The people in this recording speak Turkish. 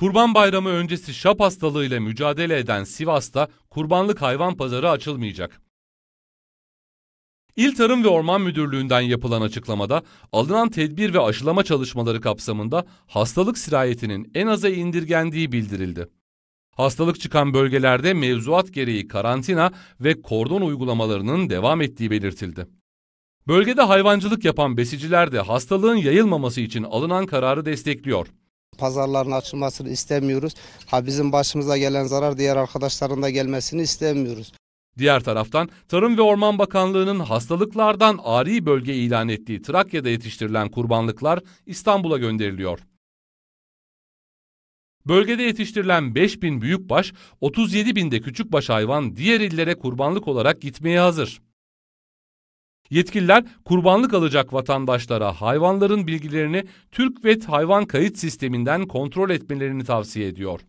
Kurban Bayramı öncesi şap hastalığıyla mücadele eden Sivas'ta kurbanlık hayvan pazarı açılmayacak. İl Tarım ve Orman Müdürlüğü'nden yapılan açıklamada alınan tedbir ve aşılama çalışmaları kapsamında hastalık sirayetinin en aza indirgendiği bildirildi. Hastalık çıkan bölgelerde mevzuat gereği karantina ve kordon uygulamalarının devam ettiği belirtildi. Bölgede hayvancılık yapan besiciler de hastalığın yayılmaması için alınan kararı destekliyor pazarların açılmasını istemiyoruz. Ha bizim başımıza gelen zarar diğer arkadaşların da gelmesini istemiyoruz. Diğer taraftan Tarım ve Orman Bakanlığı'nın hastalıklardan ari bölge ilan ettiği Trakya'da yetiştirilen kurbanlıklar İstanbul'a gönderiliyor. Bölgede yetiştirilen 5 bin büyükbaş, 37 bin de küçükbaş hayvan diğer illere kurbanlık olarak gitmeye hazır. Yetkililer kurbanlık alacak vatandaşlara hayvanların bilgilerini Türk Vet Hayvan Kayıt Sisteminden kontrol etmelerini tavsiye ediyor.